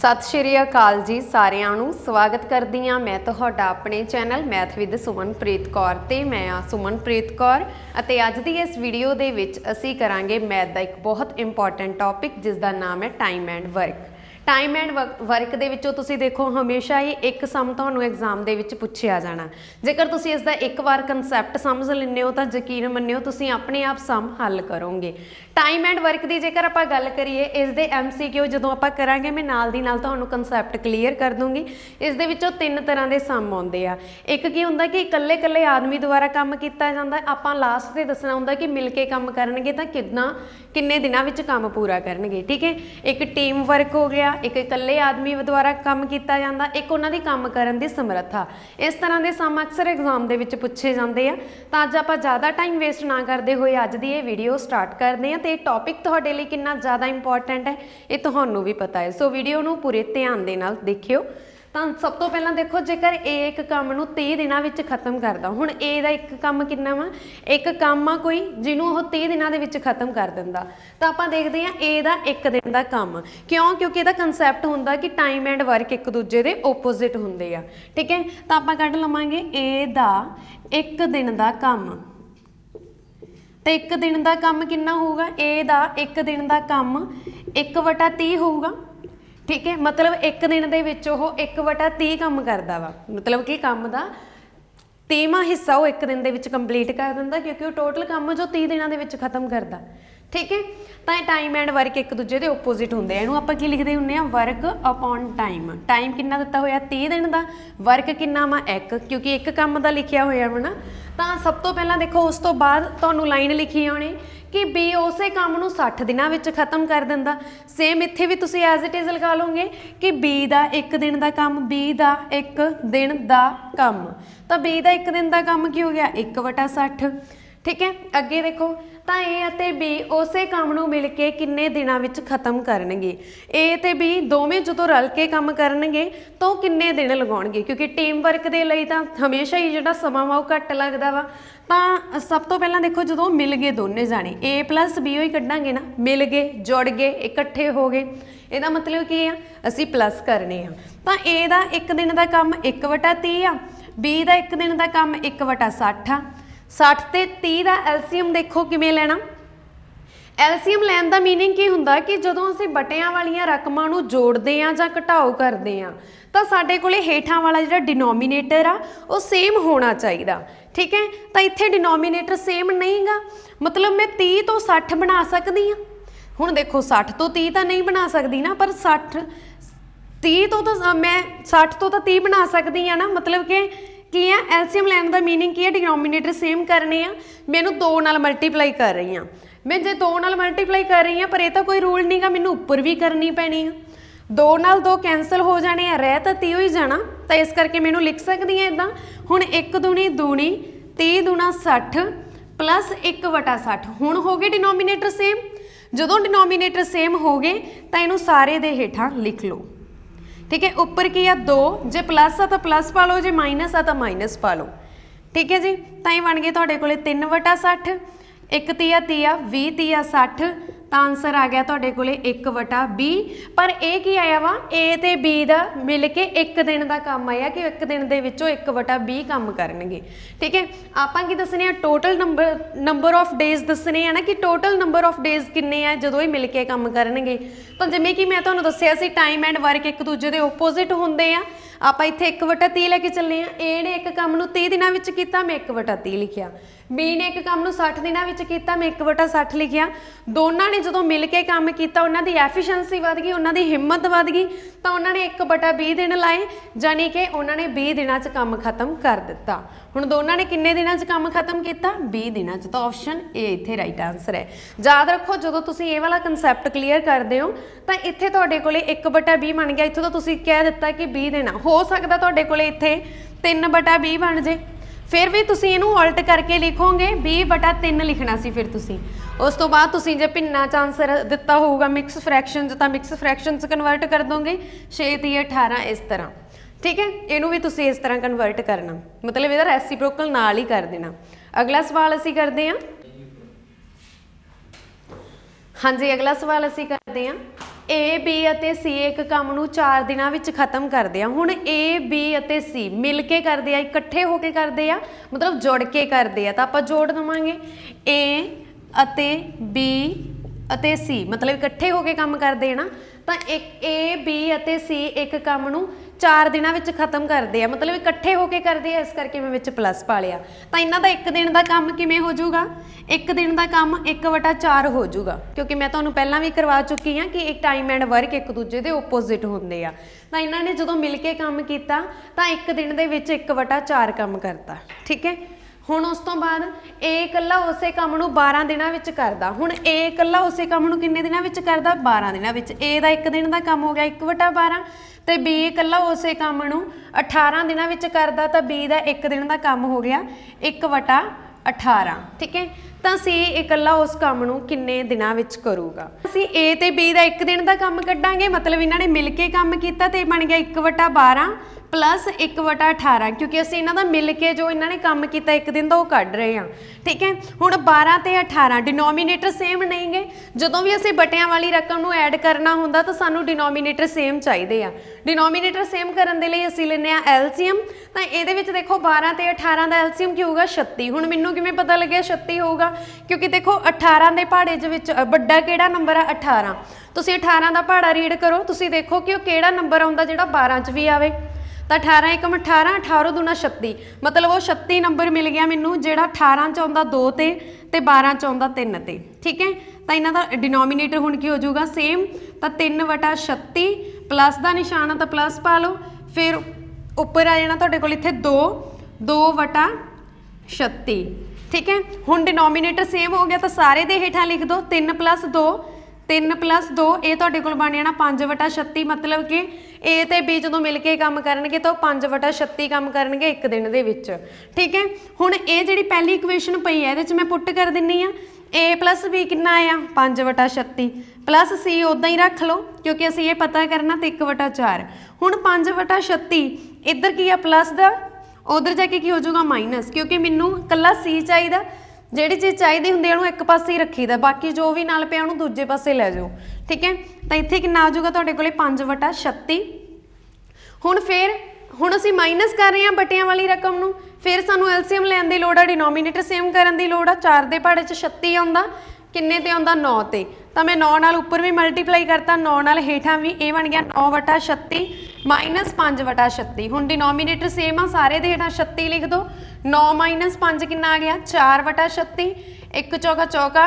ਸਤਿ ਸ਼੍ਰੀ ਅਕਾਲ ਜੀ ਸਾਰਿਆਂ ਨੂੰ ਸਵਾਗਤ ਕਰਦੀ ਆ ਮੈਂ ਤੁਹਾਡਾ ਆਪਣੇ channel math with Sumanpreet Kaur ਤੇ ਮੈਂ ਆ ਸੁਮਨਪ੍ਰੀਤ ਕੌਰ ਅਤੇ ਅੱਜ ਦੀ ਇਸ ਵੀਡੀਓ ਦੇ ਵਿੱਚ ਅਸੀਂ ਕਰਾਂਗੇ ਮੈਥ ਦਾ ਇੱਕ ਬਹੁਤ ਇੰਪੋਰਟੈਂਟ ਟੌਪਿਕ ਜਿਸ ਦਾ ਨਾਮ ਹੈ time and work time and work ਦੇ ਵਿੱਚੋਂ ਤੁਸੀਂ ਦੇਖੋ ਹਮੇਸ਼ਾ ਹੀ ਇੱਕ ਸਮ ਤੁਹਾਨੂੰ ਐਗਜ਼ਾਮ ਦੇ ਵਿੱਚ ਪੁੱਛਿਆ ਜਾਣਾ ਜੇਕਰ ਤੁਸੀਂ ਇਸ ਦਾ ਇੱਕ ਵਾਰ ਕਨਸੈਪਟ ਸਮਝ ਲੈਂਦੇ ਹੋ ਤਾਂ ਯਕੀਨ ਮੰਨਿਓ ਤੁਸੀਂ ਆਪਣੇ ਆਪ ਸਮ ਹੱਲ ਕਰੋਗੇ ਟਾਈਮ ਐਂਡ ਵਰਕ ਦੀ ਜੇਕਰ ਆਪਾਂ ਗੱਲ ਕਰੀਏ ਇਸ ਦੇ ਐਮਸੀਕਿਊ ਜਦੋਂ ਆਪਾਂ ਕਰਾਂਗੇ ਮੈਂ ਨਾਲ ਦੀ ਨਾਲ ਤੁਹਾਨੂੰ ਕਨਸੈਪਟ ਕਲੀਅਰ ਕਰ ਦੂੰਗੀ ਇਸ ਦੇ ਵਿੱਚੋਂ ਤਿੰਨ ਤਰ੍ਹਾਂ ਦੇ ਸਮ ਆਉਂਦੇ ਆ ਇੱਕ ਕੀ ਹੁੰਦਾ ਕਿ ਇਕੱਲੇ ਇਕੱਲੇ ਆਦਮੀ ਦੁਆਰਾ ਕੰਮ ਕੀਤਾ ਜਾਂਦਾ ਆਪਾਂ ਲਾਸਟ ਤੇ ਦੱਸਣਾ ਹੁੰਦਾ ਕਿ ਮਿਲ ਕੇ ਕੰਮ ਕਰਨਗੇ ਤਾਂ ਕਿੰਨਾ ਕਿੰਨੇ ਦਿਨਾਂ ਵਿੱਚ ਕੰਮ ਪੂਰਾ ਕਰਨਗੇ ਠੀਕ ਹੈ ਇੱਕ ਟੀਮ ਵਰਕ ਹੋ ਗਿਆ ਇੱਕ ਇਕੱਲੇ ਆਦਮੀ ਦੁਆਰਾ ਕੰਮ ਕੀਤਾ ਜਾਂਦਾ ਇੱਕ ਉਹਨਾਂ ਦੀ ਕੰਮ ਕਰਨ ਦੀ ਸਮਰੱਥਾ ਇਸ ਤਰ੍ਹਾਂ ਦੇ ਸਮ ਅਕਸਰ ਐਗਜ਼ਾਮ ਦੇ ਵਿੱਚ ਪੁੱਛੇ ਜਾਂਦੇ ਆ ਤਾਂ ਅੱਜ ਆਪਾਂ ਜ਼ਿਆਦਾ ਟਾਈਮ ਵੇਸਟ ਨਾ ਕਰਦੇ ਹੋਏ ਅੱਜ ਦੀ ਇਹ ਵੀਡੀਓ ਸਟਾਰਟ ਕਰਦੇ ਆ ਤੇ ਇਹ ਟੌਪਿਕ ਤੁਹਾਡੇ ਲਈ ਕਿੰਨਾ ਜ਼ਿਆਦਾ ਇੰਪੋਰਟੈਂਟ ਹੈ ਇਹ ਤੁਹਾਨੂੰ ਵੀ ਪਤਾ ਹੈ ਸੋ ਵੀਡੀਓ ਨੂੰ ਪੂਰੇ ਧਿਆਨ ਦੇ ਨਾਲ ਦੇਖਿਓ ਤਾਂ ਸਭ ਤੋਂ ਪਹਿਲਾਂ ਦੇਖੋ ਜੇਕਰ A ਇੱਕ ਕੰਮ ਨੂੰ 30 ਦਿਨਾਂ ਵਿੱਚ ਖਤਮ ਕਰਦਾ ਹੁਣ A ਦਾ ਇੱਕ ਕੰਮ ਕਿੰਨਾ ਵਾ ਇੱਕ ਕੰਮ ਆ ਕੋਈ ਜਿਹਨੂੰ ਉਹ 30 ਦਿਨਾਂ ਦੇ ਵਿੱਚ ਖਤਮ ਕਰ ਦਿੰਦਾ ਤਾਂ ਆਪਾਂ ਦੇਖਦੇ ਹਾਂ A ਦਾ ਇੱਕ ਦਿਨ ਦਾ ਕੰਮ ਕਿਉਂ ਕਿਉਂਕਿ ਇਹਦਾ ਕਨਸੈਪਟ ਹੁੰਦਾ ਕਿ ਟਾਈਮ ਐਂਡ ਵਰਕ ਇੱਕ ਦੂਜੇ ਦੇ ਆਪੋਜ਼ਿਟ ਹੁੰਦੇ ਆ ਠੀਕ ਹੈ ਤਾਂ ਆਪਾਂ ਕੱਢ ਲਵਾਂਗੇ A ਦਾ ਇੱਕ ਦਿਨ ਦਾ ਕੰਮ ਤੇ ਇੱਕ ਦਿਨ ਦਾ ਕੰਮ ਕਿੰਨਾ ਹੋਊਗਾ A ਦਾ ਇੱਕ ਦਿਨ ਦਾ ਕੰਮ 1/30 ਹੋਊਗਾ ਠੀਕ ਹੈ ਮਤਲਬ ਇੱਕ ਦਿਨ ਦੇ ਵਿੱਚ ਉਹ 1/30 ਕੰਮ ਕਰਦਾ ਵਾ ਮਤਲਬ ਕਿ ਕੰਮ ਦਾ 30ਵਾਂ ਹਿੱਸਾ ਉਹ ਇੱਕ ਦਿਨ ਦੇ ਵਿੱਚ ਕੰਪਲੀਟ ਕਰ ਦਿੰਦਾ ਕਿਉਂਕਿ ਉਹ ਟੋਟਲ ਕੰਮ ਜੋ 30 ਦਿਨਾਂ ਦੇ ਵਿੱਚ ਖਤਮ ਕਰਦਾ ਠੀਕ ਹੈ ਤਾਂ ਇਹ ਟਾਈਮ ਐਂਡ ਵਰਕ ਇੱਕ ਦੂਜੇ ਦੇ ਆਪੋਜ਼ਿਟ ਹੁੰਦੇ ਆ ਇਹਨੂੰ ਆਪਾਂ ਕੀ ਲਿਖਦੇ ਹੁੰਨੇ ਆ ਵਰਕ ਅਪਨ ਟਾਈਮ ਟਾਈਮ ਕਿੰਨਾ ਦਿੱਤਾ ਹੋਇਆ 30 ਦਿਨ ਦਾ ਵਰਕ ਕਿੰਨਾ ਵਾ ਇੱਕ ਕਿਉਂਕਿ ਇੱਕ ਕੰਮ ਦਾ ਲਿਖਿਆ ਹੋਇਆ ਵਾ ਨਾ ਤਾਂ ਸਭ ਤੋਂ ਪਹਿਲਾਂ ਦੇਖੋ ਉਸ ਤੋਂ ਬਾਅਦ ਤੁਹਾਨੂੰ ਲਾਈਨ ਲਿਖੀ ਆਉਣੀ ਕਿ B ਉਸੇ ਕੰਮ ਨੂੰ 60 ਦਿਨਾਂ ਵਿੱਚ ਖਤਮ ਕਰ ਦਿੰਦਾ ਸੇਮ ਇੱਥੇ ਵੀ ਤੁਸੀਂ ਐਜ਼ ਇਟ ਇਜ਼ ਲਗਾ ਲਓਗੇ ਕਿ B ਦਾ 1 ਦਿਨ ਦਾ ਕੰਮ B ਦਾ 1 ਦਿਨ ਦਾ ਕੰਮ ਤਾਂ B ਦਾ 1 ਦਿਨ ਦਾ ਕੰਮ ਕੀ ਹੋ ਗਿਆ 1/60 ਠੀਕ ਹੈ ਅੱਗੇ ਦੇਖੋ ਤਾਂ A ਅਤੇ B ਉਸੇ ਕੰਮ ਨੂੰ ਮਿਲ ਕੇ ਕਿੰਨੇ ਦਿਨਾਂ ਵਿੱਚ ਖਤਮ ਕਰਨਗੇ A ਤੇ B ਦੋਵੇਂ ਜਦੋਂ ਰਲ ਕੇ ਕੰਮ ਕਰਨਗੇ ਤਾਂ ਕਿੰਨੇ ਦਿਨ ਲਗਾਉਣਗੇ ਕਿਉਂਕਿ ਟੀਮ ਵਰਕ ਦੇ ਲਈ ਤਾਂ ਹਮੇਸ਼ਾ ਹੀ ਜਿਹੜਾ ਸਮਾਂ ਵਾ ਉਹ ਘੱਟ ਲੱਗਦਾ ਵਾ ਤਾਂ ਸਭ ਤੋਂ ਪਹਿਲਾਂ ਦੇਖੋ ਜਦੋਂ ਮਿਲ ਗਏ ਦੋਨੇ ਜਾਣੇ A B ਹੀ ਕੱਢਾਂਗੇ ਨਾ ਮਿਲ ਗਏ ਜੁੜ ਗਏ ਇਕੱਠੇ ਹੋ ਗਏ ਇਹਦਾ ਮਤਲਬ ਕੀ ਆ ਅਸੀਂ ਪਲੱਸ ਕਰਨੇ ਆ ਤਾਂ A ਦਾ 1 ਦਿਨ ਦਾ ਕੰਮ 1/30 ਆ B ਦਾ 1 ਦਿਨ ਦਾ ਕੰਮ 1/60 ਆ 60 ਤੇ 30 ਦਾ ਐਲਸੀਐਮ ਦੇਖੋ ਕਿਵੇਂ ਲੈਣਾ ਐਲਸੀਐਮ ਲੈਣ ਦਾ मीनिंग ਕੀ ਹੁੰਦਾ ਕਿ ਜਦੋਂ ਅਸੀਂ ਬਟਿਆਂ ਵਾਲੀਆਂ ਰਕਮਾਂ ਨੂੰ ਜੋੜਦੇ ਆ ਜਾਂ ਘਟਾਓ ਕਰਦੇ ਆ ਤਾਂ ਸਾਡੇ ਕੋਲੇ ਹੇਠਾਂ ਵਾਲਾ ਜਿਹੜਾ ਡਿਨੋਮੀਨੇਟਰ ਆ ਉਹ ਸੇਮ ਹੋਣਾ ਚਾਹੀਦਾ ਠੀਕ ਹੈ ਤਾਂ ਇੱਥੇ ਡਿਨੋਮੀਨੇਟਰ ਸੇਮ ਨਹੀਂਗਾ ਮਤਲਬ ਮੈਂ 30 ਤੋਂ 60 ਬਣਾ ਸਕਦੀ ਆ ਹੁਣ ਦੇਖੋ 60 ਤੋਂ 30 ਤਾਂ ਨਹੀਂ ਬਣਾ ਸਕਦੀ ਨਾ ਪਰ 60 30 ਤੋਂ ਤਾਂ ਮੈਂ 60 ਤੋਂ ਤਾਂ 30 ਬਣਾ ਸਕਦੀ ਆ ਨਾ ਮਤਲਬ ਕਿ ਕੀ ਆ ਐਲਸੀਐਮ ਲੈਣ ਦਾ मीनिंग ਕੀ ਆ ਡਿਨੋਮੀਨੇਟਰ ਸੇਮ ਕਰਨੇ ਆ ਮੈਨੂੰ 2 ਨਾਲ ਮਲਟੀਪਲਾਈ ਕਰ ਰਹੀ ਆ ਮੈਂ ਜੇ 2 ਨਾਲ ਮਲਟੀਪਲਾਈ ਕਰ ਰਹੀ ਆ ਪਰ ਇਹ ਤਾਂ ਕੋਈ ਰੂਲ ਨਹੀਂਗਾ ਮੈਨੂੰ ਉੱਪਰ ਵੀ ਕਰਨੀ ਪੈਣੀ ਆ 2 ਨਾਲ 2 ਕੈਨਸਲ ਹੋ ਜਾਣੇ ਆ ਰਹਿ ਤਾਂ 30 ਹੀ ਜਾਣਾ ਤਾਂ ਇਸ ਕਰਕੇ ਮੈਨੂੰ ਲਿਖ ਸਕਦੀ ਆ ਇਦਾਂ ਹੁਣ 1 ਦੂਣੀ ਦੂਣੀ 30 ਦੂਣਾ 60 ਪਲੱਸ 1 ਵਟਾ 60 ਹੁਣ ਹੋ ਗਏ ਡਿਨੋਮੀਨੇਟਰ ਸੇਮ ਜਦੋਂ ਡਿਨੋਮੀਨੇਟਰ ਸੇਮ ਹੋ ਗਏ ਤਾਂ ਇਹਨੂੰ ਸਾਰੇ ਦੇ ਹੇਠਾਂ ਲਿਖ ਲਓ ਠੀਕ ਹੈ ਉੱਪਰ ਕੀ ਆ 2 ਜੇ ਪਲੱਸ ਆ ਤਾਂ ਪਲੱਸ ਪਾ ਲਓ ਜੇ ਮਾਈਨਸ ਆ ਤਾਂ ਮਾਈਨਸ ਪਾ ਲਓ ਠੀਕ ਹੈ ਜੀ ਤਾਂ ਇਹ ਬਣ ਗਏ ਤੁਹਾਡੇ ਕੋਲੇ 3 60 1 ਤੀਆ ਆ 20 ਤੀਆ 60 ਤਾਂ ਆਨਸਰ ਆ ਗਿਆ ਤੁਹਾਡੇ ਕੋਲੇ 1/b ਪਰ ਇਹ ਕੀ ਆਇਆ ਵਾ a ਤੇ b ਦਾ ਮਿਲ ਕੇ ਇੱਕ ਦਿਨ ਦਾ ਕੰਮ ਆਇਆ ਕਿ ਇੱਕ ਦਿਨ ਦੇ ਵਿੱਚੋਂ 1/b ਕੰਮ ਕਰਨਗੇ ਠੀਕ ਹੈ ਆਪਾਂ ਕੀ ਦੱਸਨੇ ਆ total number number of days ਦੱਸਨੇ ਆ ਨਾ ਕਿ ਟੋਟਲ ਨੰਬਰ ਆਫ ਡੇਜ਼ ਕਿੰਨੇ ਆ ਜਦੋਂ ਇਹ ਮਿਲ ਕੇ ਕੰਮ ਕਰਨਗੇ ਤਾਂ ਜਿਵੇਂ ਕਿ ਮੈਂ ਤੁਹਾਨੂੰ ਦੱਸਿਆ ਸੀ ਟਾਈਮ ਐਂਡ ਵਰਕ ਇੱਕ ਦੂਜੇ ਦੇ ਆਪੋਜ਼ਿਟ ਹੁੰਦੇ ਆ ਆਪਾਂ ਇੱਥੇ 1/30 ਲੈ ਕੇ ਚੱਲੇ ਆ a ਨੇ ਇੱਕ ਕੰਮ ਨੂੰ 30 ਦਿਨਾਂ ਵਿੱਚ ਕੀਤਾ ਮੈਂ 1/30 ਲਿਖਿਆ ਬੀ ਨੇ ਇੱਕ ਕੰਮ ਨੂੰ 60 ਦਿਨਾਂ ਵਿੱਚ ਕੀਤਾ ਮੈਂ 1/60 ਲਿਖਿਆ ਦੋਨਾਂ ਨੇ ਜਦੋਂ ਮਿਲ ਕੇ ਕੰਮ ਕੀਤਾ ਉਹਨਾਂ ਦੀ ਐਫੀਸ਼ੀਐਂਸੀ ਵਧ ਗਈ ਉਹਨਾਂ ਦੀ ਹਿੰਮਤ ਵਧ ਗਈ ਤਾਂ ਉਹਨਾਂ ਨੇ 1/20 ਦਿਨ ਲਾਏ ਜਾਨੀ ਕਿ ਉਹਨਾਂ ਨੇ 20 ਦਿਨਾਂ 'ਚ ਕੰਮ ਖਤਮ ਕਰ ਦਿੱਤਾ ਹੁਣ ਦੋਨਾਂ ਨੇ ਕਿੰਨੇ ਦਿਨਾਂ 'ਚ ਕੰਮ ਖਤਮ ਕੀਤਾ 20 ਦਿਨਾਂ 'ਚ ਤਾਂ ਆਪਸ਼ਨ A ਇੱਥੇ ਰਾਈਟ ਆਨਸਰ ਹੈ ਯਾਦ ਰੱਖੋ ਜਦੋਂ ਤੁਸੀਂ ਇਹ ਵਾਲਾ ਕਨਸੈਪਟ ਕਲੀਅਰ ਕਰਦੇ ਹੋ ਤਾਂ ਇੱਥੇ ਤੁਹਾਡੇ ਕੋਲੇ 1/20 ਬਣ ਗਿਆ ਇੱਥੋਂ ਤਾਂ ਤੁਸੀਂ ਕਹਿ ਦਿੱਤਾ ਕਿ 20 ਦਿਨਾਂ ਹੋ ਸਕਦਾ ਤੁਹਾਡੇ ਕੋਲੇ ਇੱਥੇ 3/20 ਬਣ ਜੇ ਫਿਰ ਵੀ ਤੁਸੀਂ ਇਹਨੂੰ ਉਲਟ ਕਰਕੇ ਲਿਖੋਗੇ 20/3 ਲਿਖਣਾ ਸੀ ਫਿਰ ਤੁਸੀਂ ਉਸ ਤੋਂ ਬਾਅਦ ਤੁਸੀਂ ਜੇ ਭਿੰਨਾ ਚ ਆਨਸਰ ਦਿੱਤਾ ਹੋਊਗਾ ਮਿਕਸ ਫ੍ਰੈਕਸ਼ਨ ਚ ਤਾਂ ਮਿਕਸ ਫ੍ਰੈਕਸ਼ਨ ਚ ਕਨਵਰਟ ਕਰ ਦੋਗੇ 6 3 18 ਇਸ ਤਰ੍ਹਾਂ ਠੀਕ ਹੈ ਇਹਨੂੰ ਵੀ ਤੁਸੀਂ ਇਸ ਤਰ੍ਹਾਂ ਕਨਵਰਟ ਕਰਨਾ ਮਤਲਬ ਇਹਦਾ ਰੈਸੀਪ੍ਰੋਕਲ ਨਾਲ ਹੀ ਕਰ ਦੇਣਾ ਅਗਲਾ ਸਵਾਲ ਅਸੀਂ ਕਰਦੇ ਹਾਂ ਹਾਂਜੀ ਅਗਲਾ ਸਵਾਲ ਅਸੀਂ ਕਰਦੇ ਹਾਂ A B ਅਤੇ C ਇੱਕ ਕੰਮ ਨੂੰ 4 ਦਿਨਾਂ ਵਿੱਚ ਖਤਮ ਕਰਦੇ ਆ ਹੁਣ A B ਅਤੇ C ਮਿਲ ਕੇ ਕਰਦੇ ਆ ਇਕੱਠੇ ਹੋ ਕੇ ਕਰਦੇ ਆ ਮਤਲਬ ਜੁੜ ਕੇ ਕਰਦੇ ਆ ਤਾਂ ਆਪਾਂ ਜੋੜ ਦਵਾਂਗੇ A ਅਤੇ B ਅਤੇ C ਮਤਲਬ ਇਕੱਠੇ ਹੋ ਕੇ ਕੰਮ ਕਰਦੇ ਆ ਨਾ ਤਾਂ A B ਅਤੇ C ਇੱਕ ਕੰਮ ਨੂੰ 4 ਦਿਨਾਂ ਵਿੱਚ ਖਤਮ ਕਰਦੇ ਆ ਮਤਲਬ ਇਕੱਠੇ ਹੋ ਕੇ ਕਰਦੇ ਆ ਇਸ ਕਰਕੇ ਮੈਂ ਵਿੱਚ ਪਲੱਸ ਪਾ ਲਿਆ ਤਾਂ ਇਹਨਾਂ ਦਾ ਇੱਕ ਦਿਨ ਦਾ ਕੰਮ ਕਿਵੇਂ ਹੋ ਜਾਊਗਾ ਇੱਕ ਦਿਨ ਦਾ ਕੰਮ 1/4 ਹੋ ਜਾਊਗਾ ਕਿਉਂਕਿ ਮੈਂ ਤੁਹਾਨੂੰ ਪਹਿਲਾਂ ਵੀ ਕਰਵਾ ਚੁੱਕੀ ਆ ਕਿ ਇੱਕ ਟਾਈਮ ਐਂਡ ਵਰਕ ਇੱਕ ਦੂਜੇ ਦੇ ਆਪੋਜ਼ਿਟ ਹੁੰਦੇ ਆ ਤਾਂ ਇਹਨਾਂ ਨੇ ਜਦੋਂ ਮਿਲ ਕੇ ਕੰਮ ਕੀਤਾ ਤਾਂ ਇੱਕ ਦਿਨ ਦੇ ਵਿੱਚ 1/4 ਕੰਮ ਕਰਤਾ ਠੀਕ ਹੈ ਹੁਣ ਉਸ ਤੋਂ ਬਾਅਦ A ਇਕੱਲਾ ਉਸੇ ਕੰਮ ਨੂੰ 12 ਦਿਨਾਂ ਵਿੱਚ ਕਰਦਾ ਹੁਣ A ਇਕੱਲਾ ਉਸੇ ਕੰਮ ਨੂੰ ਕਿੰਨੇ ਦਿਨਾਂ ਵਿੱਚ ਕਰਦਾ 12 ਦਿਨਾਂ ਵਿੱਚ A ਦਾ 1 ਦਿਨ ਦਾ ਕੰਮ ਹੋ ਗਿਆ 1/12 ਤੇ B ਇਕੱਲਾ ਉਸੇ ਕੰਮ ਨੂੰ 18 ਦਿਨਾਂ ਵਿੱਚ ਕਰਦਾ ਤਾਂ B ਦਾ 1 ਦਿਨ ਦਾ ਕੰਮ ਹੋ ਗਿਆ 1/18 ਠੀਕ ਹੈ ਤਾਂ ਸੀ ਇਕੱਲਾ ਉਸ ਕੰਮ ਨੂੰ ਕਿੰਨੇ ਦਿਨਾਂ ਵਿੱਚ ਕਰੂਗਾ ਅਸੀਂ A ਤੇ B ਦਾ ਇੱਕ ਦਿਨ ਦਾ ਕੰਮ ਕੱਢਾਂਗੇ ਮਤਲਬ ਇਹਨਾਂ ਨੇ ਮਿਲ ਕੇ ਕੰਮ ਕੀਤਾ ਤੇ ਬਣ ਗਿਆ 1/12 1/18 ਕਿਉਂਕਿ ਅਸੀਂ ਇਹਨਾਂ ਦਾ ਮਿਲ ਕੇ ਜੋ ਇਹਨਾਂ ਨੇ ਕੰਮ ਕੀਤਾ ਇੱਕ ਦਿਨ ਦਾ ਉਹ ਕੱਢ ਰਹੇ ਆ ਠੀਕ ਹੈ ਹੁਣ 12 ਤੇ 18 ਡਿਨੋਮੀਨੇਟਰ ਸੇਮ ਨਹੀਂਗੇ ਜਦੋਂ ਵੀ ਅਸੀਂ ਬਟਿਆਂ ਵਾਲੀ ਰਕਮ ਨੂੰ ਐਡ ਕਰਨਾ ਹੁੰਦਾ ਤਾਂ ਸਾਨੂੰ ਡਿਨੋਮੀਨੇਟਰ ਸੇਮ ਚਾਹੀਦੇ ਆ ਡਿਨੋਮੀਨੇਟਰ ਸੇਮ ਕਰਨ ਦੇ ਲਈ ਅਸੀਂ ਲੈਨੇ ਆ ਐਲਸੀਐਮ ਤਾਂ ਇਹਦੇ ਵਿੱਚ ਦੇਖੋ 12 ਤੇ 18 ਦਾ ਐਲਸੀਐਮ ਕੀ ਹੋਊਗਾ 36 ਹੁਣ ਮੈਨੂੰ ਕਿਵੇਂ ਪਤਾ ਲੱਗਿਆ 36 ਹੋਊਗਾ ਕਿਉਂਕਿ ਦੇਖੋ 18 ਦੇ ਪਹਾੜੇ ਦੇ ਵਿੱਚ ਵੱਡਾ ਕਿਹੜਾ ਨੰਬਰ ਆ 18 ਤੁਸੀਂ 18 ਦਾ ਪਹਾੜਾ ਰੀਡ ਕਰੋ ਤੁਸੀਂ ਦੇਖੋ ਕਿ ਉਹ ਕਿਹੜਾ ਨੰਬਰ ਆਉਂਦਾ ਜਿਹੜਾ 12 ਚ ਵੀ ਆਵੇ ਤਾਂ 18 1 18 18 2 36 ਮਤਲਬ ਉਹ 36 ਨੰਬਰ ਮਿਲ ਗਿਆ ਮੈਨੂੰ ਜਿਹੜਾ 18 ਚ ਆਉਂਦਾ 2 ਤੇ ਤੇ 12 ਚ ਆਉਂਦਾ 3 ਤੇ ਠੀਕ ਹੈ ਤਾਂ ਇਹਨਾਂ ਦਾ ਡਿਨੋਮੀਨੇਟਰ ਹੁਣ ਕੀ ਹੋ ਜਾਊਗਾ ਸੇਮ ਤਾਂ 3 ਵਟਾ 36 ਪਲੱਸ ਦਾ ਨਿਸ਼ਾਨ ਆ ਤਾਂ ਪਲੱਸ ਪਾ ਲਓ ਫਿਰ ਉੱਪਰ ਆ ਜਾਣਾ ਤੁਹਾਡੇ ਕੋਲ ਇੱਥੇ 2 2 ਵਟਾ 36 ਠੀਕ ਹੈ ਹੁਣ ਡਿਨੋਮੀਨੇਟਰ ਸੇਮ ਹੋ ਗਿਆ ਤਾਂ ਸਾਰੇ ਦੇ ਹੇਠਾਂ ਲਿਖ ਦਿਓ 3 2 3 2 ਇਹ ਤੁਹਾਡੇ ਕੋਲ ਬਣ ਜਾਣਾ 5 36 ਮਤਲਬ ਕਿ A ਤੇ B ਜਦੋਂ ਮਿਲ ਕੇ ਕੰਮ ਕਰਨਗੇ ਤਾਂ ਉਹ 5 36 ਕੰਮ ਕਰਨਗੇ ਇੱਕ ਦਿਨ ਦੇ ਵਿੱਚ ਠੀਕ ਹੈ ਹੁਣ ਇਹ ਜਿਹੜੀ ਪਹਿਲੀ ਇਕੁਏਸ਼ਨ ਪਈ ਹੈ ਇਹਦੇ 'ਚ ਮੈਂ ਪੁੱਟ ਕਰ ਦਿੰਨੀ ਆ A B ਕਿੰਨਾ ਆਇਆ 5 36 ਪਲੱਸ C ਉਦਾਂ ਹੀ ਰੱਖ ਲਓ ਕਿਉਂਕਿ ਅਸੀਂ ਇਹ ਪਤਾ ਕਰਨਾ ਤੇ 1 4 ਹੁਣ 5 36 ਇੱਧਰ ਕੀ ਆ ਪਲੱਸ ਦਾ ਉਧਰ ਜਾ ਕੇ ਕੀ ਹੋ ਜਾਊਗਾ ਮਾਈਨਸ ਕਿਉਂਕਿ ਮੈਨੂੰ ਕੱਲਾ ਸੀ ਚਾਹੀਦਾ ਜਿਹੜੀ ਚੀਜ਼ ਚਾਹੀਦੀ ਹੁੰਦੀ ਹੈ ਉਹਨੂੰ ਇੱਕ ਪਾਸੇ ਹੀ ਰੱਖੀਦਾ ਬਾਕੀ ਜੋ ਵੀ ਨਾਲ ਪਿਆ ਉਹਨੂੰ ਦੂਜੇ ਪਾਸੇ ਲੈ ਜਾਓ ਠੀਕ ਹੈ ਤਾਂ ਇੱਥੇ ਕਿੰਨਾ ਆ ਜਾਊਗਾ ਤੁਹਾਡੇ ਕੋਲੇ 5 ਵਟਾ 36 ਹੁਣ ਫੇਰ ਹੁਣ ਅਸੀਂ ਮਾਈਨਸ ਕਰ ਰਹੇ ਹਾਂ ਬਟਿਆਂ ਵਾਲੀ ਰਕਮ ਨੂੰ ਫਿਰ ਸਾਨੂੰ ਐਲਸੀਐਮ ਲੈਣ ਦੀ ਲੋੜ ਆ ਡਿਨੋਮੀਨੇਟਰ ਸੇਮ ਕਰਨ ਦੀ ਲੋੜ ਆ 4 ਦੇ ਪਾੜੇ 'ਚ 36 ਆਉਂਦਾ ਕਿੰਨੇ ਤੇ ਆਉਂਦਾ 9 ਤੇ ਤਾਂ ਮੈਂ 9 ਨਾਲ ਉੱਪਰ ਵੀ ਮਲਟੀਪਲਾਈ ਕਰਤਾ 9 ਨਾਲ ਹੇਠਾਂ ਵੀ ਇਹ ਬਣ ਗਿਆ 9/36 -5/36 ਹੁਣ ਡਿਨੋਮੀਨੇਟਰ ਸੇਮ ਆ ਸਾਰੇ ਦੇ ਹੇਠਾਂ 36 ਲਿਖ ਦੋ 9 5 ਕਿੰਨਾ ਆ ਗਿਆ 4/36 1 ਚੌਕਾ ਚੌਕਾ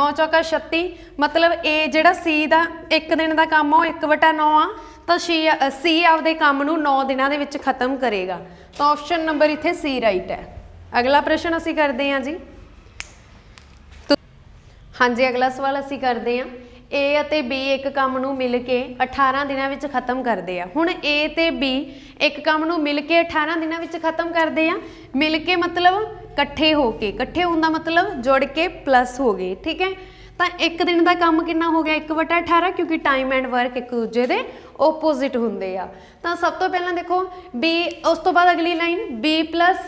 9 ਚੌਕਾ 36 ਮਤਲਬ ਇਹ ਜਿਹੜਾ C ਦਾ ਇੱਕ ਦਿਨ ਦਾ ਕੰਮ ਆ ਉਹ 1/9 ਆ ਤਾਂ C C ਆਪਦੇ ਕੰਮ ਨੂੰ 9 ਦਿਨਾਂ ਦੇ ਵਿੱਚ ਖਤਮ ਕਰੇਗਾ ਤਾਂ ਆਪਸ਼ਨ ਨੰਬਰ ਇੱਥੇ C ਰਾਈਟ ਹੈ ਅਗਲਾ ਪ੍ਰਸ਼ਨ ਅਸੀਂ ਕਰਦੇ ਹਾਂ ਜੀ ਹਾਂਜੀ ਅਗਲਾ ਸਵਾਲ ਅਸੀਂ ਕਰਦੇ ਹਾਂ A ਅਤੇ B ਇੱਕ ਕੰਮ ਨੂੰ ਮਿਲ ਕੇ 18 ਦਿਨਾਂ ਵਿੱਚ ਖਤਮ ਕਰਦੇ ਆ ਹੁਣ A ਤੇ B ਇੱਕ ਕੰਮ ਨੂੰ ਮਿਲ ਕੇ 18 ਦਿਨਾਂ ਵਿੱਚ ਖਤਮ ਕਰਦੇ ਆ ਮਿਲ ਕੇ ਮਤਲਬ ਇਕੱਠੇ ਹੋ ਕੇ ਇਕੱਠੇ ਹੋਣ ਦਾ ਮਤਲਬ ਜੁੜ ਕੇ ਪਲੱਸ ਹੋ ਗਏ ਠੀਕ ਹੈ ਤਾਂ ਇੱਕ ਦਿਨ ਦਾ ਕੰਮ ਕਿੰਨਾ ਹੋ ਗਿਆ 1/18 ਕਿਉਂਕਿ ਟਾਈਮ ਐਂਡ ਵਰਕ ਇੱਕ ਦੂਜੇ ਦੇ ਆਪੋਜ਼ਿਟ ਹੁੰਦੇ ਆ ਤਾਂ ਸਭ ਤੋਂ ਪਹਿਲਾਂ ਦੇਖੋ b ਉਸ ਤੋਂ ਬਾਅਦ ਅਗਲੀ ਲਾਈਨ b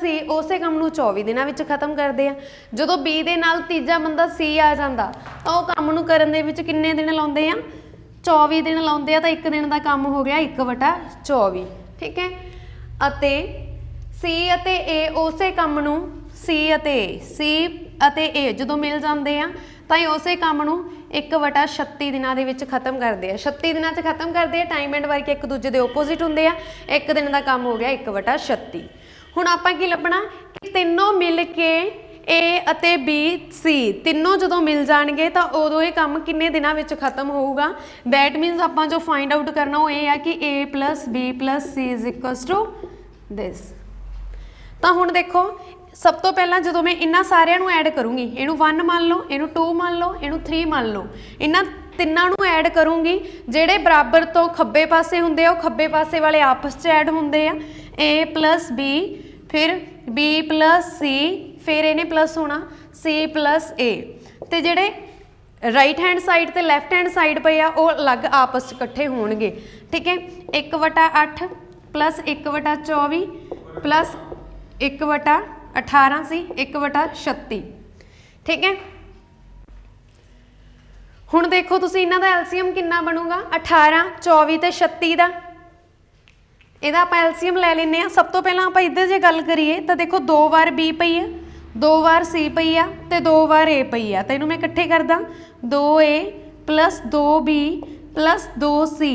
c ਉਸੇ ਕੰਮ ਨੂੰ 24 ਦਿਨਾਂ ਵਿੱਚ ਖਤਮ ਕਰਦੇ ਆ ਜਦੋਂ b ਦੇ ਨਾਲ ਤੀਜਾ ਬੰਦਾ c ਆ ਜਾਂਦਾ ਤਾਂ ਉਹ ਕੰਮ ਨੂੰ ਕਰਨ ਦੇ ਵਿੱਚ ਕਿੰਨੇ ਦਿਨ ਲਾਉਂਦੇ ਆ 24 ਦਿਨ ਲਾਉਂਦੇ ਆ ਤਾਂ ਇੱਕ ਦਿਨ ਦਾ ਕੰਮ ਹੋ ਗਿਆ 1/24 ਠੀਕ ਹੈ ਅਤੇ c ਅਤੇ a ਉਸੇ ਕੰਮ ਨੂੰ c ਅਤੇ a c ਅਤੇ a ਜਦੋਂ ਮਿਲ ਜਾਂਦੇ ਆ ਤਾਂ ਇਹ ਉਸੇ ਕੰਮ ਨੂੰ 1/36 ਦਿਨਾਂ ਦੇ ਵਿੱਚ ਖਤਮ ਕਰਦੇ ਆ 36 ਦਿਨਾਂ 'ਚ ਖਤਮ ਕਰਦੇ ਆ ਟਾਈਮ ਐਂਡ ਵਰਕ ਇੱਕ ਦੂਜੇ ਦੇ ਆਪੋਜ਼ਿਟ ਹੁੰਦੇ ਆ ਇੱਕ ਦਿਨ ਦਾ ਕੰਮ ਹੋ ਗਿਆ 1/36 ਹੁਣ ਆਪਾਂ ਕੀ ਲੱਭਣਾ ਕਿ ਤਿੰਨੋਂ ਮਿਲ ਕੇ A ਅਤੇ B C ਤਿੰਨੋਂ ਜਦੋਂ ਮਿਲ ਜਾਣਗੇ ਤਾਂ ਉਦੋਂ ਇਹ ਕੰਮ ਕਿੰਨੇ ਦਿਨਾਂ ਵਿੱਚ ਖਤਮ ਹੋਊਗਾ ਥੈਟ ਮੀਨਸ ਆਪਾਂ ਜੋ ਫਾਈਂਡ ਆਊਟ ਕਰਨਾ ਉਹ ਇਹ ਆ ਕਿ A B C this ਤਾਂ ਹੁਣ ਦੇਖੋ ਸਭ ਤੋਂ ਪਹਿਲਾਂ ਜਦੋਂ ਮੈਂ ਇਹਨਾਂ ਸਾਰਿਆਂ ਨੂੰ ਐਡ ਕਰੂੰਗੀ ਇਹਨੂੰ 1 ਮੰਨ ਲਓ ਇਹਨੂੰ 2 ਮੰਨ ਲਓ ਇਹਨੂੰ 3 ਮੰਨ ਲਓ ਇਹਨਾਂ ਤਿੰਨਾਂ ਨੂੰ ਐਡ ਕਰੂੰਗੀ ਜਿਹੜੇ ਬਰਾਬਰ ਤੋਂ ਖੱਬੇ ਪਾਸੇ ਹੁੰਦੇ ਆ ਉਹ ਖੱਬੇ ਪਾਸੇ ਵਾਲੇ ਆਪਸ 'ਚ ਐਡ ਹੁੰਦੇ ਆ a b ਫਿਰ b c ਫਿਰ ਇਹਨੇ ਪਲੱਸ ਹੋਣਾ c a ਤੇ ਜਿਹੜੇ ਰਾਈਟ ਹੈਂਡ ਸਾਈਡ ਤੇ ਲੈਫਟ ਹੈਂਡ ਸਾਈਡ ਪਏ ਆ ਉਹ ਅਲੱਗ ਆਪਸ ਚ ਇਕੱਠੇ ਹੋਣਗੇ ਠੀਕ ਹੈ 1/8 1/24 1/8 18 ਸੀ 1 ਵਟਾ 36 ਠੀਕ ਹੈ ਹੁਣ ਦੇਖੋ ਤੁਸੀਂ ਇਹਨਾਂ ਦਾ ਐਲਸੀਐਮ ਕਿੰਨਾ ਬਣੂਗਾ 18 24 ਤੇ 36 ਦਾ ਇਹਦਾ ਆਪਾਂ ਐਲਸੀਐਮ ਲੈ ਲੈਨੇ ਆ ਸਭ ਤੋਂ ਪਹਿਲਾਂ ਆਪਾਂ ਇੱਧਰ ਜੇ ਗੱਲ ਕਰੀਏ ਤਾਂ ਦੇਖੋ ਦੋ ਵਾਰ B ਪਈ ਆ ਦੋ ਵਾਰ C ਪਈ ਆ ਤੇ ਦੋ ਵਾਰ A ਪਈ ਆ ਤਾਂ ਇਹਨੂੰ ਮੈਂ ਇਕੱਠੇ ਕਰਦਾ 2A 2B 2C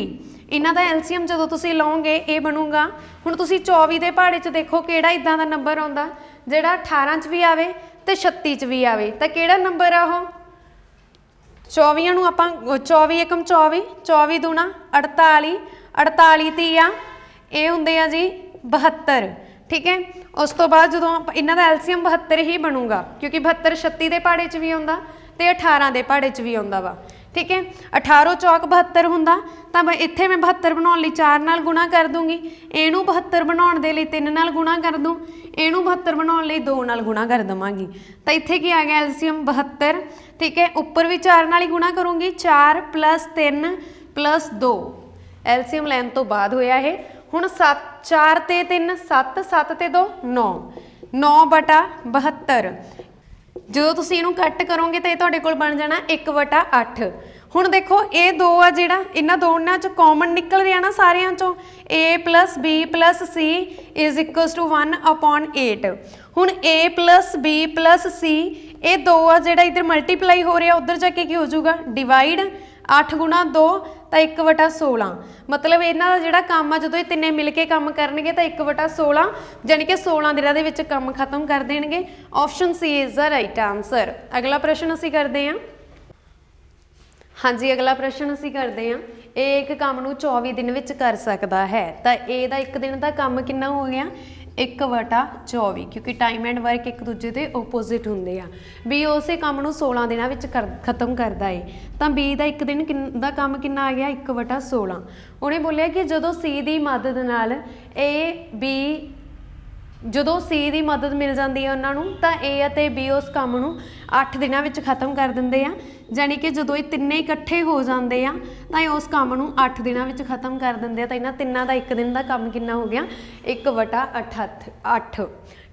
ਇਹਨਾਂ ਦਾ ਐਲਸੀਐਮ ਜਦੋਂ ਤੁਸੀਂ ਲਓਗੇ ਇਹ ਬਣੂਗਾ ਹੁਣ ਤੁਸੀਂ 24 ਦੇ ਪਹਾੜੇ 'ਚ ਦੇਖੋ ਕਿਹੜਾ ਇਦਾਂ ਦਾ ਨੰਬਰ ਆਉਂਦਾ ਜਿਹੜਾ 18 ਚ ਵੀ ਆਵੇ ਤੇ 36 ਚ ਵੀ ਆਵੇ ਤਾਂ ਕਿਹੜਾ ਨੰਬਰ ਆ ਉਹ 24 ਨੂੰ ਆਪਾਂ 24 24 24 ਦੂਣਾ 48 48 ਤੀਆ ਇਹ ਹੁੰਦੇ ਆ ਜੀ 72 ਠੀਕ ਹੈ ਉਸ ਤੋਂ ਬਾਅਦ ਜਦੋਂ ਇਹਨਾਂ ਦਾ ਐਲਸੀਐਮ 72 ਹੀ ਬਣੂਗਾ ਕਿਉਂਕਿ 72 36 ਦੇ ਪਾੜੇ 'ਚ ਵੀ ਆਉਂਦਾ ਤੇ 18 ਦੇ ਪਾੜੇ 'ਚ ਵੀ ਆਉਂਦਾ ਵਾ ਠੀਕ ਹੈ 18 ਚੌਕ 72 ਹੁੰਦਾ ਤਾਂ ਮੈਂ ਇੱਥੇ ਮੈਂ 72 ਬਣਾਉਣ ਲਈ 4 ਨਾਲ ਗੁਣਾ ਕਰ ਦੂੰਗੀ ਇਹਨੂੰ 72 ਬਣਾਉਣ ਦੇ ਲਈ 3 ਨਾਲ ਗੁਣਾ ਕਰ ਦੂੰ ਇਹਨੂੰ 72 ਬਣਾਉਣ ਲਈ 2 ਨਾਲ ਗੁਣਾ ਕਰ ਦਵਾਂਗੀ ਤਾਂ ਇੱਥੇ ਕੀ ਆ ਗਿਆ ਐਲਸੀਐਮ 72 ਠੀਕ ਹੈ ਉੱਪਰ ਵੀ 4 ਨਾਲ ਹੀ ਗੁਣਾ ਕਰੂੰਗੀ 4 3 2 ਐਲਸੀਐਮ ਲੈਣ ਤੋਂ ਬਾਅਦ ਹੋਇਆ ਇਹ ਹੁਣ 7 4 ਤੇ 3 7 7 ਤੇ 2 9 9 72 ਜਦੋਂ ਤੁਸੀਂ ਇਹਨੂੰ ਕੱਟ ਕਰੋਗੇ ਤਾਂ ਇਹ ਤੁਹਾਡੇ ਕੋਲ ਬਣ ਜਾਣਾ 1/8 ਹੁਣ ਦੇਖੋ ਇਹ ਦੋ ਆ ਜਿਹੜਾ ਇਹਨਾਂ ਦੋਨਾਂ ਚ ਕਾਮਨ ਨਿਕਲ ਰਿਹਾ ਨਾ ਸਾਰਿਆਂ ਚੋਂ a b c 1/8 ਹੁਣ a b c ਇਹ ਦੋ ਆ ਜਿਹੜਾ ਇਧਰ ਮਲਟੀਪਲਾਈ ਹੋ ਰਿਹਾ ਉਧਰ ਜਾ ਕੇ ਕੀ ਹੋ ਜਾਊਗਾ ਡਿਵਾਈਡ 8 2 ਤਾਂ 1/16 ਮਤਲਬ ਇਹਨਾਂ ਦਾ ਜਿਹੜਾ ਕੰਮ ਆ ਜਦੋਂ ਇਹ ਤਿੰਨੇ ਮਿਲ ਕੇ ਕੰਮ ਕਰਨਗੇ ਤਾਂ 1/16 ਯਾਨੀ ਕਿ 16 ਦਿਨਾਂ ਦੇ ਵਿੱਚ ਕੰਮ ਖਤਮ ਕਰ ਦੇਣਗੇ option C is the right answer ਅਗਲਾ ਪ੍ਰਸ਼ਨ ਅਸੀਂ ਕਰਦੇ ਹਾਂ ਹਾਂਜੀ ਅਗਲਾ ਪ੍ਰਸ਼ਨ ਅਸੀਂ ਕਰਦੇ ਹਾਂ ਇਹ ਇੱਕ ਕੰਮ ਨੂੰ 24 ਦਿਨ ਵਿੱਚ ਕਰ ਸਕਦਾ ਹੈ ਤਾਂ ਇਹ ਦਾ ਇੱਕ ਦਿਨ ਦਾ ਕੰਮ ਕਿੰਨਾ ਹੋ ਗਿਆ 1/24 ਕਿਉਂਕਿ ਟਾਈਮ ਐਂਡ ਵਰਕ ਇੱਕ ਦੂਜੇ ਦੇ ਆਪੋਜ਼ਿਟ ਹੁੰਦੇ ਆ ਬੀ ਉਸੇ ਕੰਮ ਨੂੰ 16 ਦਿਨਾਂ ਵਿੱਚ ਖਤਮ ਕਰਦਾ ਏ ਤਾਂ ਬੀ ਦਾ ਇੱਕ ਦਿਨ ਦਾ ਕੰਮ ਕਿੰਨਾ ਆ ਗਿਆ 1/16 ਉਹਨੇ ਬੋਲਿਆ ਕਿ ਜਦੋਂ ਸੀ ਦੀ ਮਦਦ ਨਾਲ ਏ ਬੀ ਜਦੋਂ ਸੀ ਦੀ ਮਦਦ ਮਿਲ ਜਾਂਦੀ ਹੈ ਉਹਨਾਂ ਨੂੰ ਤਾਂ ਏ ਅਤੇ ਬੀ ਉਸ ਕੰਮ ਨੂੰ 8 ਦਿਨਾਂ ਵਿੱਚ ਖਤਮ ਕਰ ਦਿੰਦੇ ਆ ਜਾਨੀ ਕਿ ਜਦੋਂ ਇਹ ਤਿੰਨੇ ਇਕੱਠੇ ਹੋ ਜਾਂਦੇ ਆ ਤਾਂ ਇਹ ਉਸ ਕੰਮ ਨੂੰ 8 ਦਿਨਾਂ ਵਿੱਚ ਖਤਮ ਕਰ ਦਿੰਦੇ ਆ ਤਾਂ ਇਹਨਾਂ ਤਿੰਨਾਂ ਦਾ ਇੱਕ ਦਿਨ ਦਾ ਕੰਮ ਕਿੰਨਾ ਹੋ ਗਿਆ 1/8 8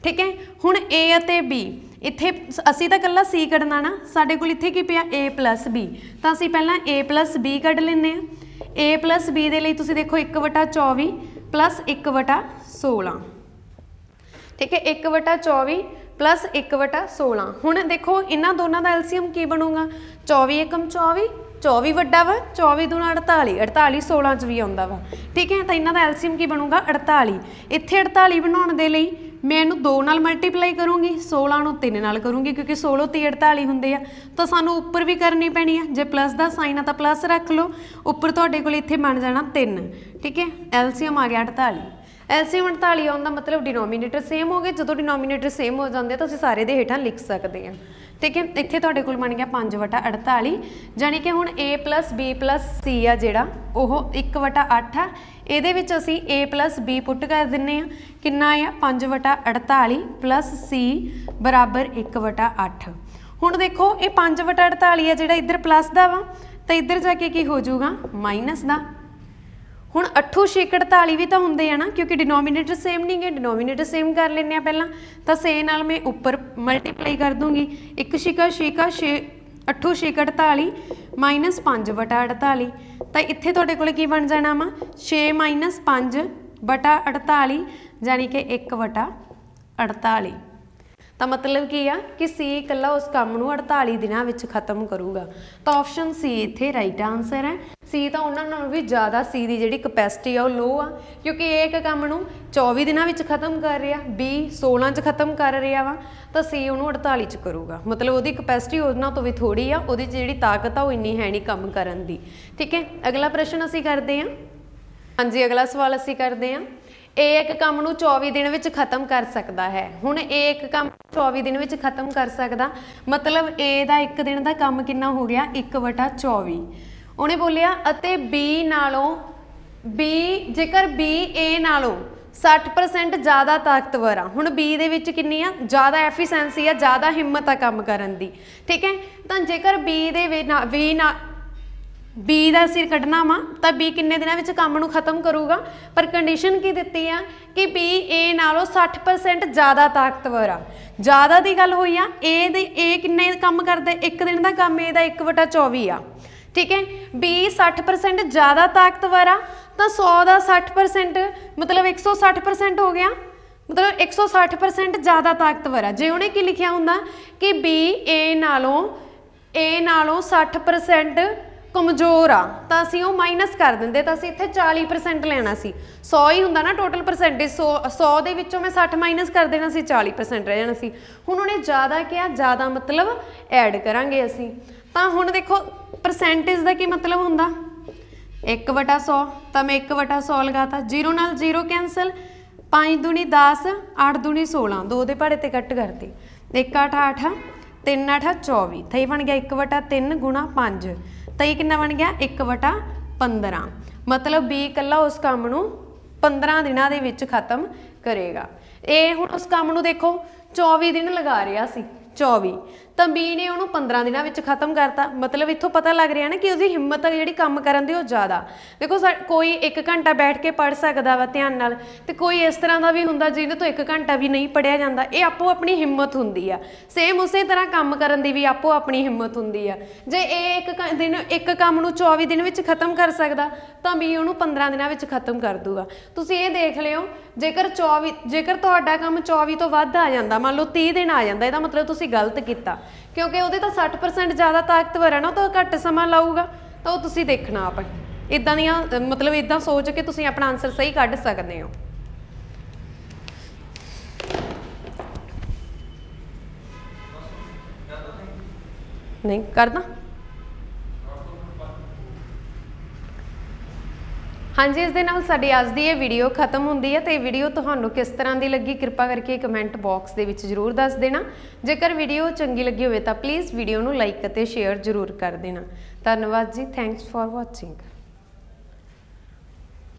ਠੀਕ ਹੈ ਹੁਣ A ਅਤੇ B ਇੱਥੇ ਅਸੀਂ ਤਾਂ ਕੱਲਾ C ਕੱਢਣਾ ਨਾ ਸਾਡੇ ਕੋਲ ਇੱਥੇ ਕੀ ਪਿਆ A B ਤਾਂ ਅਸੀਂ ਪਹਿਲਾਂ A B ਕੱਢ ਲੈਂਦੇ ਆ A B ਦੇ ਲਈ ਤੁਸੀਂ ਦੇਖੋ 1/24 1/16 ਠੀਕ ਹੈ 1 ਵਟਾ 24 ਪਲੱਸ 1 ਵਟਾ 16 ਹੁਣ ਦੇਖੋ ਇਹਨਾਂ ਦੋਨਾਂ ਦਾ ਐਲਸੀਐਮ ਕੀ ਬਣੂਗਾ 24 24 24 ਵੱਡਾ ਵਾ 24 ਦੂਣਾ 48 48 16 ਚ ਵੀ ਆਉਂਦਾ ਵਾ ਠੀਕ ਹੈ ਤਾਂ ਇਹਨਾਂ ਦਾ ਐਲਸੀਐਮ ਕੀ ਬਣੂਗਾ 48 ਇੱਥੇ 48 ਬਣਾਉਣ ਦੇ ਲਈ ਮੈਂ ਇਹਨੂੰ 2 ਨਾਲ ਮਲਟੀਪਲਾਈ ਕਰੂੰਗੀ 16 ਨੂੰ 3 ਨਾਲ ਕਰੂੰਗੀ ਕਿਉਂਕਿ 16 ਤੇ 48 ਹੁੰਦੇ ਆ ਤਾਂ ਸਾਨੂੰ ਉੱਪਰ ਵੀ ਕਰਨੀ ਪੈਣੀ ਆ ਜੇ ਪਲੱਸ ਦਾ ਸਾਈਨ ਆ ਤਾਂ ਪਲੱਸ ਰੱਖ ਲਓ ਉੱਪਰ ਤੁਹਾਡੇ ਕੋਲ ਇੱਥੇ ਬਣ ਜਾਣਾ 3 ਠੀਕ ਹੈ ਐਲਸੀਐਮ ਆ ਗਿਆ 48 LCM 48 ਆਉਣ ਦਾ ਮਤਲਬ ਡਿਨੋਮੀਨੇਟਰ ਸੇਮ ਹੋ ਗਏ ਜਦੋਂ ਡਿਨੋਮੀਨੇਟਰ ਸੇਮ ਹੋ ਜਾਂਦੇ ਤਾਂ ਅਸੀਂ ਸਾਰੇ ਦੇ ਹੇਠਾਂ ਲਿਖ ਸਕਦੇ ਹਾਂ ਠੀਕ ਹੈ ਇੱਥੇ ਤੁਹਾਡੇ ਕੋਲ ਬਣ ਗਿਆ 5 48 ਜਾਨੀ ਕਿ ਹੁਣ a b c ਆ ਜਿਹੜਾ ਉਹ 1 8 ਆ ਇਹਦੇ ਵਿੱਚ ਅਸੀਂ a b ਪੁੱਟ ਕਰ ਦਿੰਨੇ ਆ ਕਿੰਨਾ ਆ 5 48 c ਬਰਾਬਰ 1 8 ਹੁਣ ਦੇਖੋ ਇਹ 5 48 ਆ ਜਿਹੜਾ ਇੱਧਰ ਪਲੱਸ ਦਾ ਵਾ ਤਾਂ ਇੱਧਰ ਜਾ ਕੇ ਕੀ ਹੋ ਜਾਊਗਾ ਮਾਈਨਸ ਦਾ ਹੁਣ 8 6 48 ਵੀ ਤਾਂ ਹੁੰਦੇ ਆ ਨਾ ਕਿਉਂਕਿ ਡਿਨੋਮੀਨੇਟਰ ਸੇਮ ਨਹੀਂਗੇ ਡਿਨੋਮੀਨੇਟਰ ਸੇਮ ਕਰ ਲੈਣੇ ਆ ਪਹਿਲਾਂ ਤਾਂ ਸੇ ਨਾਲ ਮੈਂ ਉੱਪਰ ਮਲਟੀਪਲਾਈ ਕਰ ਦੂੰਗੀ 1 6 6 6 8 6 48 5 48 ਤਾਂ ਇੱਥੇ ਤੁਹਾਡੇ ਕੋਲ ਕੀ ਬਣ ਜਾਣਾ ਵਾ 6 5 48 ਯਾਨੀ ਕਿ 1 48 ਤਾਂ ਮਤਲਬ ਕੀ ਆ ਕਿ C ਇਕੱਲਾ ਉਸ ਕੰਮ ਨੂੰ 48 ਦਿਨਾਂ ਵਿੱਚ ਖਤਮ ਕਰੂਗਾ ਤਾਂ ਆਪਸ਼ਨ C ਇੱਥੇ ਰਾਈਟ ਆਨਸਰ ਹੈ ਸੀ ਤਾਂ ਉਹਨਾਂ ਨਾਲੋਂ ਵੀ ਜ਼ਿਆਦਾ ਸੀ ਦੀ ਜਿਹੜੀ ਕਪੈਸਿਟੀ ਆ ਉਹ ਲੋ ਆ ਕਿਉਂਕਿ ਇਹ ਇੱਕ ਕੰਮ ਨੂੰ 24 ਦਿਨਾਂ ਵਿੱਚ ਖਤਮ ਕਰ ਰਿਹਾ ਬੀ 16 ਚ ਖਤਮ ਕਰ ਰਿਹਾ ਵਾ ਤਾਂ ਸੀ ਉਹਨੂੰ 48 ਚ ਕਰੂਗਾ ਮਤਲਬ ਉਹਦੀ ਕਪੈਸਿਟੀ ਉਹਨਾਂ ਤੋਂ ਵੀ ਥੋੜੀ ਆ ਉਹਦੀ ਜਿਹੜੀ ਤਾਕਤ ਆ ਉਹ ਇੰਨੀ ਹੈ ਨਹੀਂ ਕੰਮ ਕਰਨ ਦੀ ਠੀਕ ਹੈ ਅਗਲਾ ਪ੍ਰਸ਼ਨ ਅਸੀਂ ਕਰਦੇ ਹਾਂ ਹਾਂਜੀ ਅਗਲਾ ਸਵਾਲ ਅਸੀਂ ਕਰਦੇ ਹਾਂ ਇਹ ਇੱਕ ਕੰਮ ਨੂੰ 24 ਦਿਨ ਵਿੱਚ ਖਤਮ ਕਰ ਸਕਦਾ ਹੈ ਹੁਣ ਇਹ ਇੱਕ ਕੰਮ 24 ਦਿਨ ਵਿੱਚ ਖਤਮ ਕਰ ਸਕਦਾ ਮਤਲਬ ਏ ਦਾ ਇੱਕ ਦਿਨ ਦਾ ਕੰਮ ਕਿੰਨਾ ਹੋ ਗਿਆ 1/24 ਉਹਨੇ ਬੋਲਿਆ ਅਤੇ B ਨਾਲੋਂ B ਜੇਕਰ B A ਨਾਲੋਂ 60% ਜ਼ਿਆਦਾ ਤਾਕਤਵਰ ਆ ਹੁਣ B ਦੇ ਵਿੱਚ ਕਿੰਨੀ ਆ ਜ਼ਿਆਦਾ ਐਫੀਸ਼ੀਐਂਸੀ ਆ ਜ਼ਿਆਦਾ ਹਿੰਮਤ ਆ ਕੰਮ ਕਰਨ ਦੀ ਠੀਕ ਹੈ ਤਾਂ ਜੇਕਰ B ਦੇ ਵੀ ਨਾ B ਦਾ ਸਿਰ ਕੱਢਣਾ ਵਾ ਤਾਂ B ਕਿੰਨੇ ਦਿਨਾਂ ਵਿੱਚ ਕੰਮ ਨੂੰ ਖਤਮ ਕਰੂਗਾ ਪਰ ਕੰਡੀਸ਼ਨ ਕੀ ਦਿੱਤੀ ਆ ਕਿ B A ਨਾਲੋਂ 60% ਜ਼ਿਆਦਾ ਤਾਕਤਵਰ ਆ ਜ਼ਿਆਦਾ ਦੀ ਗੱਲ ਹੋਈ ਆ A ਦੇ A ਕਿੰਨੇ ਕੰਮ ਕਰਦਾ ਇੱਕ ਦਿਨ ਦਾ ਕੰਮ A ਦਾ 1/24 ਆ ਠੀਕ ਹੈ B 60% ਜ਼ਿਆਦਾ ਤਾਕਤਵਰ ਆ ਤਾਂ 100 ਦਾ 60% ਮਤਲਬ 160% ਹੋ ਗਿਆ ਮਤਲਬ 160% ਜ਼ਿਆਦਾ ਤਾਕਤਵਰ ਆ ਜੇ ਉਹਨੇ ਕੀ ਲਿਖਿਆ ਹੁੰਦਾ ਕਿ B A ਨਾਲੋਂ A ਨਾਲੋਂ 60% ਕਮਜ਼ੋਰ ਆ ਤਾਂ ਅਸੀਂ ਉਹ ਮਾਈਨਸ ਕਰ ਦਿੰਦੇ ਤਾਂ ਅਸੀਂ ਇੱਥੇ 40% ਲੈਣਾ ਸੀ 100 ਹੀ ਹੁੰਦਾ ਨਾ ਟੋਟਲ ਪਰਸੈਂਟੇਜ 100 100 ਦੇ ਵਿੱਚੋਂ ਮੈਂ 60 ਮਾਈਨਸ ਕਰ ਦੇਣਾ ਸੀ 40% ਰਹਿ ਜਾਣਾ ਸੀ ਹੁਣ ਉਹਨੇ ਜ਼ਿਆਦਾ ਕਿਹਾ ਜ਼ਿਆਦਾ ਮਤਲਬ ਐਡ ਕਰਾਂਗੇ ਅਸੀਂ ਤਾਂ ਹੁਣ ਦੇਖੋ ਪਰਸੈਂਟੇਜ ਦਾ ਕੀ ਮਤਲਬ ਹੁੰਦਾ 1/100 ਤਾਂ ਮੈਂ 1/100 ਲਗਾਤਾ 0 ਨਾਲ 0 ਕੈਨਸਲ 5 ਦੁਣੀ 10 8 ਦੁਣੀ 16 ਦੋ ਦੇ ਭਾੜੇ ਤੇ ਕੱਟ ਕਰਦੀ 1 8 8 3 8 24 ਤਾਂ ਇਹ ਬਣ ਗਿਆ 1/3 ਗੁਣਾ 5 ਤਾਂ ਇਹ ਕਿੰਨਾ ਬਣ ਗਿਆ 1/15 ਮਤਲਬ B ਇਕੱਲਾ ਉਸ ਕੰਮ ਨੂੰ 15 ਦਿਨਾਂ ਦੇ ਵਿੱਚ ਖਤਮ ਕਰੇਗਾ ਇਹ ਹੁਣ ਉਸ ਕੰਮ ਨੂੰ ਦੇਖੋ 24 ਦਿਨ ਲਗਾ ਰਿਹਾ ਸੀ 24 ਤਾਂ ਬੀ ਨੇ ਉਹਨੂੰ 15 ਦਿਨਾਂ ਵਿੱਚ ਖਤਮ ਕਰਤਾ ਮਤਲਬ ਇੱਥੋਂ ਪਤਾ ਲੱਗ ਰਿਹਾ ਨਾ ਕਿ ਉਹਦੀ ਹਿੰਮਤ ਜਿਹੜੀ ਕੰਮ ਕਰਨ ਦੀ ਉਹ ਜ਼ਿਆਦਾ ਦੇਖੋ ਕੋਈ 1 ਘੰਟਾ ਬੈਠ ਕੇ ਪੜ ਸਕਦਾ ਵਾ ਧਿਆਨ ਨਾਲ ਤੇ ਕੋਈ ਇਸ ਤਰ੍ਹਾਂ ਦਾ ਵੀ ਹੁੰਦਾ ਜਿਹਦੇ ਤੋਂ 1 ਘੰਟਾ ਵੀ ਨਹੀਂ ਪੜਿਆ ਜਾਂਦਾ ਇਹ ਆਪੋ ਆਪਣੀ ਹਿੰਮਤ ਹੁੰਦੀ ਆ ਸੇਮ ਉਸੇ ਤਰ੍ਹਾਂ ਕੰਮ ਕਰਨ ਦੀ ਵੀ ਆਪੋ ਆਪਣੀ ਹਿੰਮਤ ਹੁੰਦੀ ਆ ਜੇ ਇਹ ਇੱਕ ਦਿਨ ਇੱਕ ਕੰਮ ਨੂੰ 24 ਦਿਨ ਵਿੱਚ ਖਤਮ ਕਰ ਸਕਦਾ ਤਾਂ ਵੀ ਉਹਨੂੰ 15 ਦਿਨਾਂ ਵਿੱਚ ਖਤਮ ਕਰ ਦੂਗਾ ਤੁਸੀਂ ਇਹ ਦੇਖ ਲਿਓ ਜੇਕਰ 24 ਜੇਕਰ ਤੁਹਾਡਾ ਕੰਮ 24 ਤੋਂ ਵੱਧ ਆ ਜਾਂਦਾ ਮੰਨ ਲਓ 30 ਦਿਨ ਆ ਜਾਂਦਾ ਇਹਦਾ ਮਤਲਬ ਤੁਸੀਂ ਗਲਤ ਕੀਤਾ ਕਿਉਂਕਿ ਉਹਦੇ ਤਾਂ 60% ਜ਼ਿਆਦਾ ਤਾਕਤਵਰ ਹੈ ਨਾ ਤਾਂ ਘੱਟ ਸਮਾਂ ਲਾਊਗਾ ਤਾਂ ਉਹ ਤੁਸੀਂ ਦੇਖਣਾ ਆਪ ਇਦਾਂ ਦੀਆਂ ਮਤਲਬ ਇਦਾਂ ਸੋਚ ਕੇ ਤੁਸੀਂ ਆਪਣਾ ਆਨਸਰ ਸਹੀ ਕੱਢ ਸਕਦੇ ਹੋ ਨਹੀਂ ਕਰਦਾ ਹਾਂਜੀ ਇਸ ਦੇ ਨਾਲ ਸਾਡੀ ਅੱਜ ਦੀ ਇਹ ਵੀਡੀਓ ਖਤਮ ਹੁੰਦੀ ਹੈ ਤੇ ਇਹ ਵੀਡੀਓ ਤੁਹਾਨੂੰ ਕਿਸ ਤਰ੍ਹਾਂ ਦੀ ਲੱਗੀ ਕਿਰਪਾ ਕਰਕੇ ਕਮੈਂਟ ਬਾਕਸ ਦੇ ਵਿੱਚ ਜਰੂਰ ਦੱਸ ਦੇਣਾ ਜੇਕਰ ਵੀਡੀਓ ਚੰਗੀ ਲੱਗੀ ਹੋਵੇ ਤਾਂ ਪਲੀਜ਼ ਵੀਡੀਓ ਨੂੰ ਲਾਈਕ ਅਤੇ ਸ਼ੇਅਰ ਜਰੂਰ ਕਰ ਦੇਣਾ ਧੰਨਵਾਦ ਜੀ ਥੈਂਕਸ ਫਾਰ ਵਾਚਿੰਗ